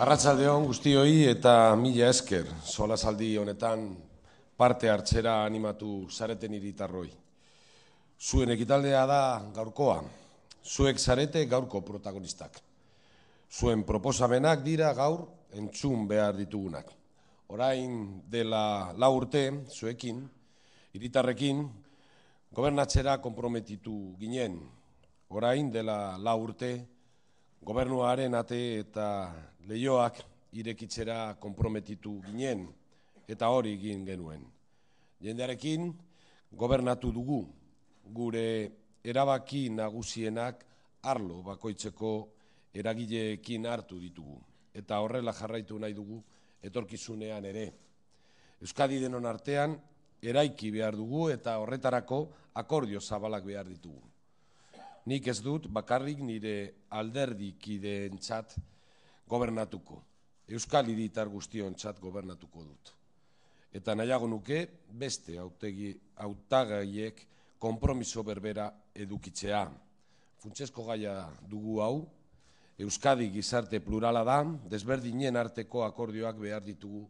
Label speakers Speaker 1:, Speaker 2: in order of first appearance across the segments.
Speaker 1: Arratsaldeon guztioi eta mila esker. Sola saldi honetan parte hartzera animatu zareten hitarroi. Zuen ekitaldea da gaurkoa. Zuek sarete gaurko protagonistak. Zuen proposamenak dira gaur entzun behar ditugunak. Orain dela la urte zuekin hitarrekin gobernatzera konprometitu ginen. Orain dela la urte gobernuaren ate eta leioak irekitzera konprometitu ginen eta hori egin genuen. Jendearekin gobernatu dugu gure erabaki nagusienak arlo bakoitzeko eragileekin hartu ditugu eta horrela jarraitu nahi dugu etorkizunean ere. Euskadi denon artean eraiki behar dugu eta horretarako akordio zabalak behar ditugu nik ez dut bakarrik nire kideen txat gobernatuko. Euskal iditar guztion txat gobernatuko dut. Eta nahiago nuke beste autegi, autagaiek konpromiso berbera edukitzea. Funtsesko gaia dugu hau, Euskadi gizarte plurala da, desberdinen arteko akordioak behar ditugu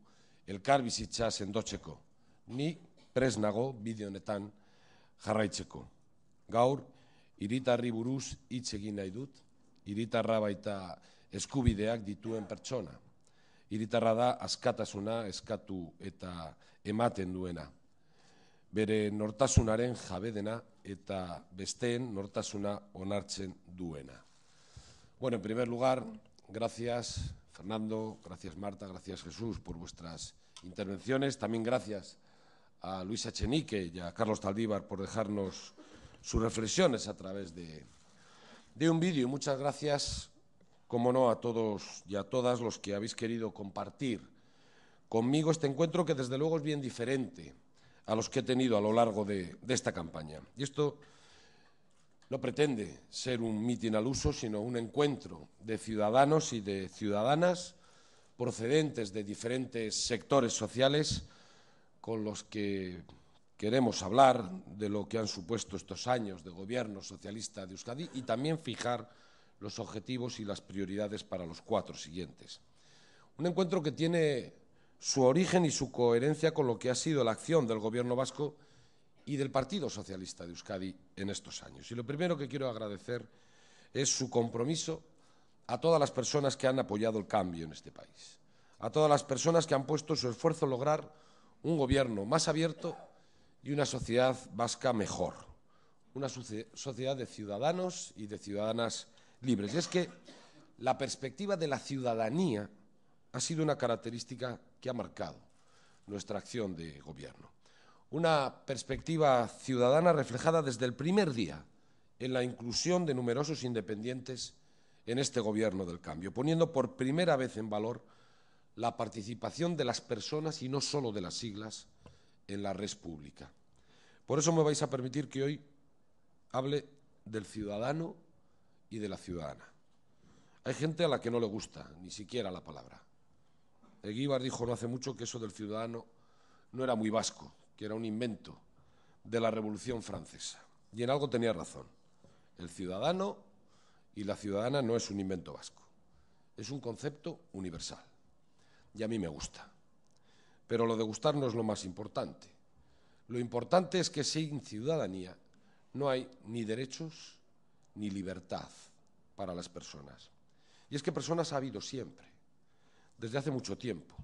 Speaker 1: elkar bizitza sendotzeko. Ni presnago bideo honetan jarraitzeko. Gaur, Iritarri buruz hitz egin nahi dut, iritarra baita eskubideak dituen pertsona. Iritarra da askatasuna eskatu eta ematen duena. Bere nortasunaren jabe eta besteen nortasuna onartzen duena. Bueno, en primer lugar, gracias Fernando, gracias Marta, gracias Jesús por vuestras intervenciones. También gracias a Luisa Chenique y a Carlos Taldívar por dejarnos sus reflexiones a través de, de un vídeo. muchas gracias, como no, a todos y a todas los que habéis querido compartir conmigo este encuentro que desde luego es bien diferente a los que he tenido a lo largo de, esta campaña. Y esto no pretende ser un mitin al uso, sino un encuentro de ciudadanos y de ciudadanas procedentes de diferentes sectores sociales con los que queremos hablar de lo que han supuesto estos años de gobierno socialista de Euskadi y también fijar los objetivos y las prioridades para los cuatro siguientes. Un encuentro que tiene su origen y su coherencia con lo que ha sido la acción del Gobierno vasco y del Partido Socialista de Euskadi en estos años. Y lo primero que quiero agradecer es su compromiso a todas las personas que han apoyado el cambio en este país, a todas las personas que han puesto su esfuerzo en lograr un Gobierno más abierto y una sociedad vasca mejor, una sociedad de ciudadanos y de ciudadanas libres. Y es que la perspectiva de la ciudadanía ha sido una característica que ha marcado nuestra acción de gobierno. Una perspectiva ciudadana reflejada desde el primer día en la inclusión de numerosos independientes en este gobierno del cambio, poniendo por primera vez en valor la participación de las personas y no solo de las siglas en la red pública. Por eso me vais a permitir que hoy hable del ciudadano y de la ciudadana. Hay gente a la que no le gusta ni siquiera la palabra. Eguíbar dijo no hace mucho que eso del ciudadano no era muy vasco, que era un invento de la Revolución Francesa. Y en algo tenía razón. El ciudadano y la ciudadana no es un invento vasco, es un concepto universal. Y a mí me gusta. Pero lo de gustar no es lo más importante. Lo importante es que sin ciudadanía no hay ni derechos ni libertad para las personas. Y es que personas ha habido siempre, desde hace mucho tiempo.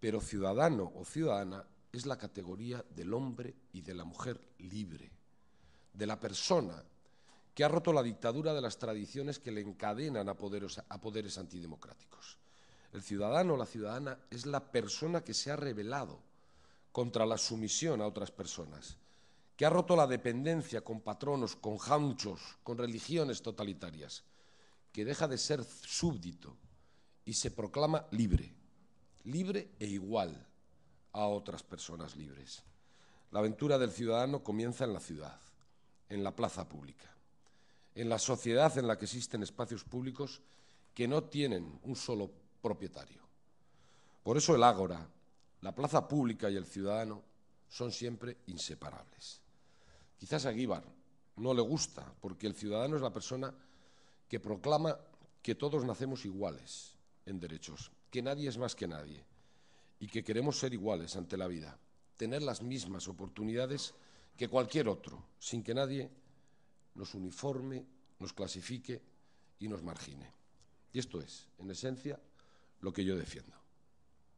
Speaker 1: Pero ciudadano o ciudadana es la categoría del hombre y de la mujer libre, de la persona que ha roto la dictadura de las tradiciones que le encadenan a poderes, a poderes antidemocráticos. El ciudadano o la ciudadana es la persona que se ha rebelado contra la sumisión a otras personas, que ha roto la dependencia con patronos, con jaunchos, con religiones totalitarias, que deja de ser súbdito y se proclama libre, libre e igual a otras personas libres. La aventura del ciudadano comienza en la ciudad, en la plaza pública, en la sociedad en la que existen espacios públicos que no tienen un solo propietario. Por eso el ágora, la plaza pública y el ciudadano son siempre inseparables. Quizás a Guíbar no le gusta, porque el ciudadano es la persona que proclama que todos nacemos iguales en derechos, que nadie es más que nadie y que queremos ser iguales ante la vida, tener las mismas oportunidades que cualquier otro, sin que nadie nos uniforme, nos clasifique y nos margine. Y esto es, en esencia, lo que yo defiendo.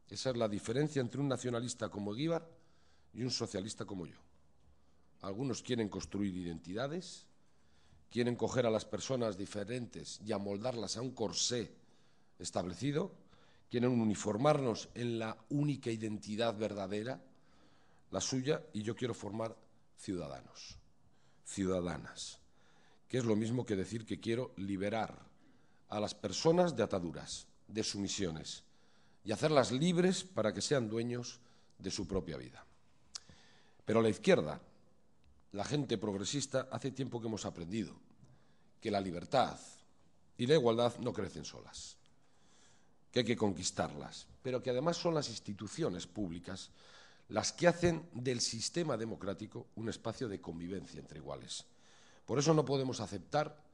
Speaker 1: Esa es la diferencia entre un nacionalista como Guíbar y un socialista como yo. Algunos quieren construir identidades, quieren coger a las personas diferentes y amoldarlas a un corsé establecido, quieren uniformarnos en la única identidad verdadera, la suya, y yo quiero formar ciudadanos, ciudadanas, que es lo mismo que decir que quiero liberar a las personas de ataduras, de sumisiones y hacerlas libres para que sean dueños de su propia vida. Pero la izquierda, la gente progresista, hace tiempo que hemos aprendido que la libertad y la igualdad no crecen solas, que hay que conquistarlas, pero que además son las instituciones públicas las que hacen del sistema democrático un espacio de convivencia entre iguales. Por eso no podemos aceptar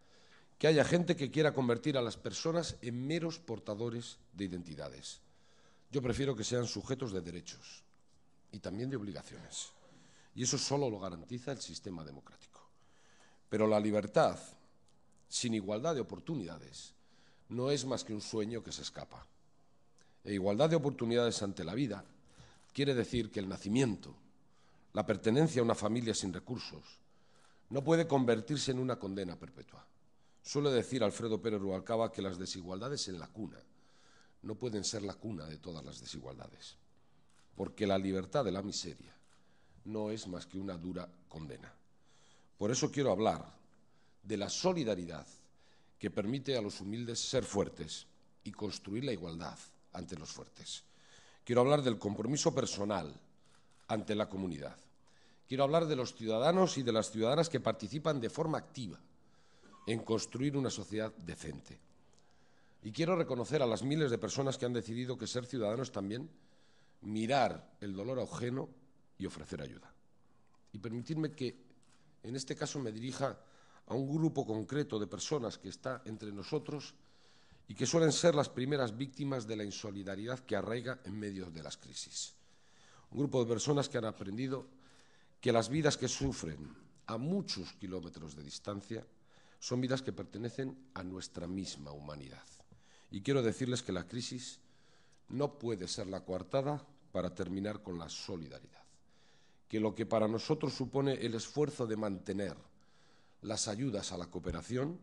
Speaker 1: que haya gente que quiera convertir a las personas en meros portadores de identidades. Yo prefiero que sean sujetos de derechos y también de obligaciones. Y eso solo lo garantiza el sistema democrático. Pero la libertad, sin igualdad de oportunidades, no es más que un sueño que se escapa. E igualdad de oportunidades ante la vida quiere decir que el nacimiento, la pertenencia a una familia sin recursos, no puede convertirse en una condena perpetua. Suele decir Alfredo Pérez Rubalcaba que las desigualdades en la cuna no pueden ser la cuna de todas las desigualdades, porque la libertad de la miseria no es más que una dura condena. Por eso quiero hablar de la solidaridad que permite a los humildes ser fuertes y construir la igualdad ante los fuertes. Quiero hablar del compromiso personal ante la comunidad. Quiero hablar de los ciudadanos y de las ciudadanas que participan de forma activa en construir una sociedad decente. Y quiero reconocer a las miles de personas que han decidido que ser ciudadanos también, mirar el dolor ajeno y ofrecer ayuda. Y permitirme que en este caso me dirija a un grupo concreto de personas que está entre nosotros y que suelen ser las primeras víctimas de la insolidaridad que arraiga en medio de las crisis. Un grupo de personas que han aprendido que las vidas que sufren a muchos kilómetros de distancia son vidas que pertenecen a nuestra misma humanidad. Y quiero decirles que la crisis no puede ser la coartada para terminar con la solidaridad, que lo que para nosotros supone el esfuerzo de mantener las ayudas a la cooperación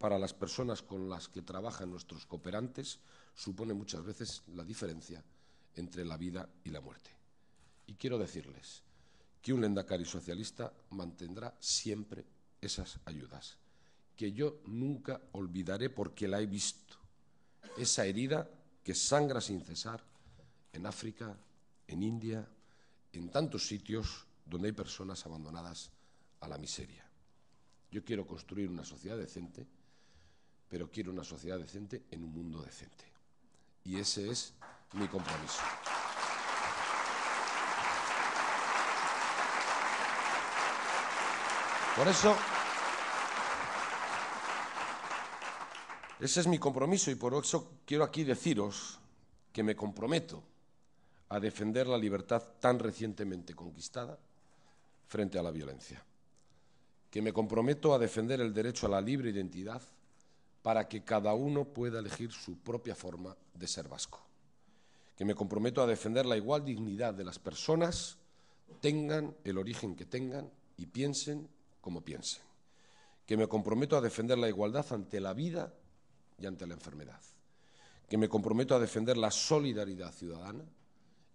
Speaker 1: para las personas con las que trabajan nuestros cooperantes supone muchas veces la diferencia entre la vida y la muerte. Y quiero decirles que un lendacari socialista mantendrá siempre esas ayudas que yo nunca olvidaré porque la he visto. Esa herida que sangra sin cesar en África, en India, en tantos sitios donde hay personas abandonadas a la miseria. Yo quiero construir una sociedad decente, pero quiero una sociedad decente en un mundo decente. Y ese es mi compromiso. Por eso Ese es mi compromiso y por eso quiero aquí deciros que me comprometo a defender la libertad tan recientemente conquistada frente a la violencia, que me comprometo a defender el derecho a la libre identidad para que cada uno pueda elegir su propia forma de ser vasco, que me comprometo a defender la igual dignidad de las personas, tengan el origen que tengan y piensen como piensen, que me comprometo a defender la igualdad ante la vida y ante la enfermedad, que me comprometo a defender la solidaridad ciudadana,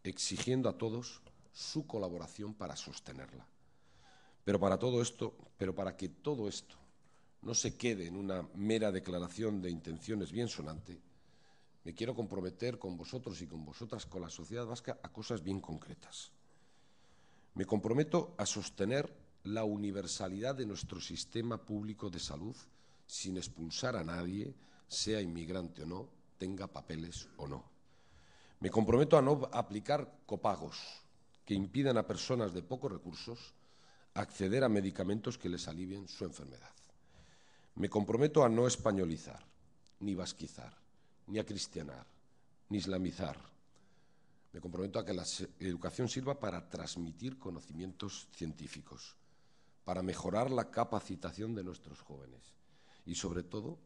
Speaker 1: exigiendo a todos su colaboración para sostenerla. Pero para todo esto, pero para que todo esto no se quede en una mera declaración de intenciones bien sonante, me quiero comprometer con vosotros y con vosotras, con la sociedad vasca, a cosas bien concretas. Me comprometo a sostener la universalidad de nuestro sistema público de salud sin expulsar a nadie, sea inmigrante o no, tenga papeles o no. Me comprometo a no aplicar copagos que impidan a personas de pocos recursos acceder a medicamentos que les alivien su enfermedad. Me comprometo a no españolizar, ni vasquizar, ni a cristianar, ni islamizar. Me comprometo a que la educación sirva para transmitir conocimientos científicos, para mejorar la capacitación de nuestros jóvenes y, sobre todo,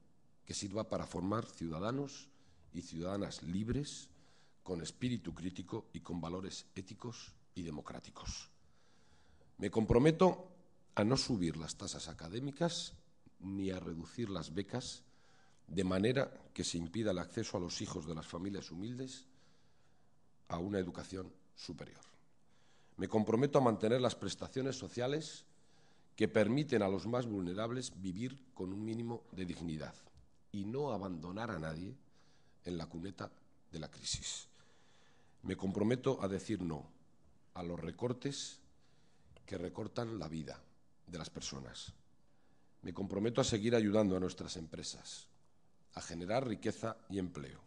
Speaker 1: que sirva para formar ciudadanos y ciudadanas libres, con espíritu crítico y con valores éticos y democráticos. Me comprometo a no subir las tasas académicas ni a reducir las becas de manera que se impida el acceso a los hijos de las familias humildes a una educación superior. Me comprometo a mantener las prestaciones sociales que permiten a los más vulnerables vivir con un mínimo de dignidad y no abandonar a nadie en la cuneta de la crisis. Me comprometo a decir no a los recortes que recortan la vida de las personas. Me comprometo a seguir ayudando a nuestras empresas, a generar riqueza y empleo.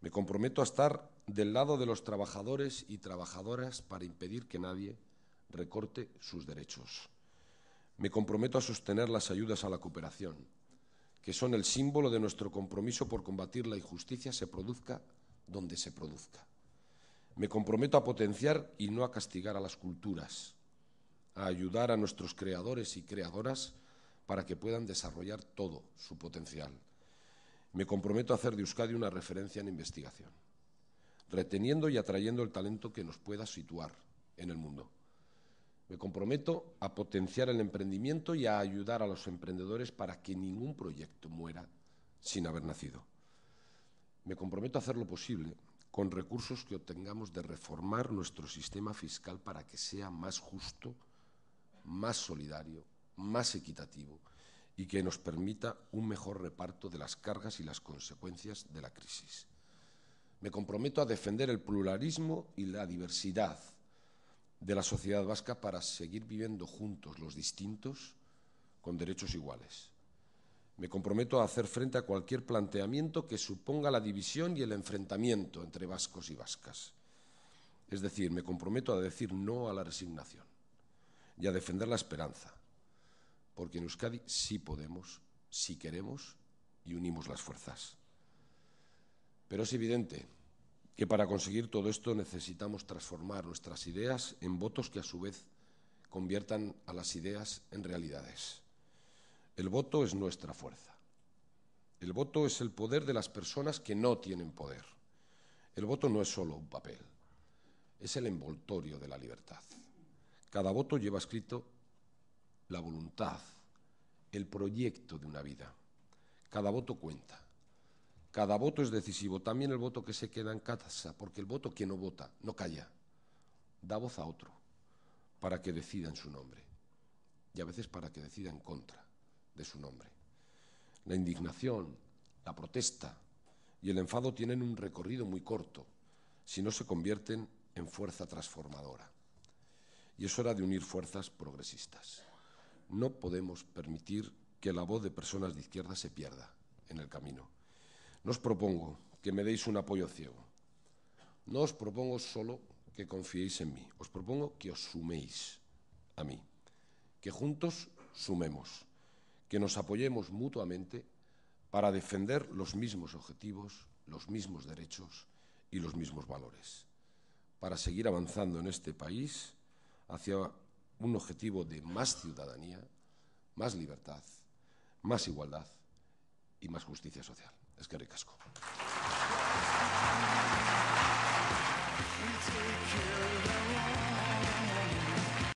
Speaker 1: Me comprometo a estar del lado de los trabajadores y trabajadoras para impedir que nadie recorte sus derechos. Me comprometo a sostener las ayudas a la cooperación, que son el símbolo de nuestro compromiso por combatir la injusticia, se produzca donde se produzca. Me comprometo a potenciar y no a castigar a las culturas, a ayudar a nuestros creadores y creadoras para que puedan desarrollar todo su potencial. Me comprometo a hacer de Euskadi una referencia en investigación, reteniendo y atrayendo el talento que nos pueda situar en el mundo. Me comprometo a potenciar el emprendimiento y a ayudar a los emprendedores para que ningún proyecto muera sin haber nacido. Me comprometo a hacer lo posible con recursos que obtengamos de reformar nuestro sistema fiscal para que sea más justo, más solidario, más equitativo y que nos permita un mejor reparto de las cargas y las consecuencias de la crisis. Me comprometo a defender el pluralismo y la diversidad de la sociedad vasca para seguir viviendo juntos los distintos con derechos iguales. Me comprometo a hacer frente a cualquier planteamiento que suponga la división y el enfrentamiento entre vascos y vascas. Es decir, me comprometo a decir no a la resignación y a defender la esperanza, porque en Euskadi sí podemos, sí queremos y unimos las fuerzas. Pero es evidente que para conseguir todo esto necesitamos transformar nuestras ideas en votos que a su vez conviertan a las ideas en realidades. El voto es nuestra fuerza. El voto es el poder de las personas que no tienen poder. El voto no es solo un papel, es el envoltorio de la libertad. Cada voto lleva escrito la voluntad, el proyecto de una vida. Cada voto cuenta. Cada voto es decisivo, también el voto que se queda en casa, porque el voto que no vota, no calla, da voz a otro para que decida en su nombre y a veces para que decida en contra de su nombre. La indignación, la protesta y el enfado tienen un recorrido muy corto si no se convierten en fuerza transformadora. Y es hora de unir fuerzas progresistas. No podemos permitir que la voz de personas de izquierda se pierda en el camino. No os propongo que me deis un apoyo ciego. No os propongo solo que confiéis en mí. Os propongo que os suméis a mí. Que juntos sumemos. Que nos apoyemos mutuamente para defender los mismos objetivos, los mismos derechos y los mismos valores. Para seguir avanzando en este país hacia un objetivo de más ciudadanía, más libertad, más igualdad y más justicia social. Es que casco.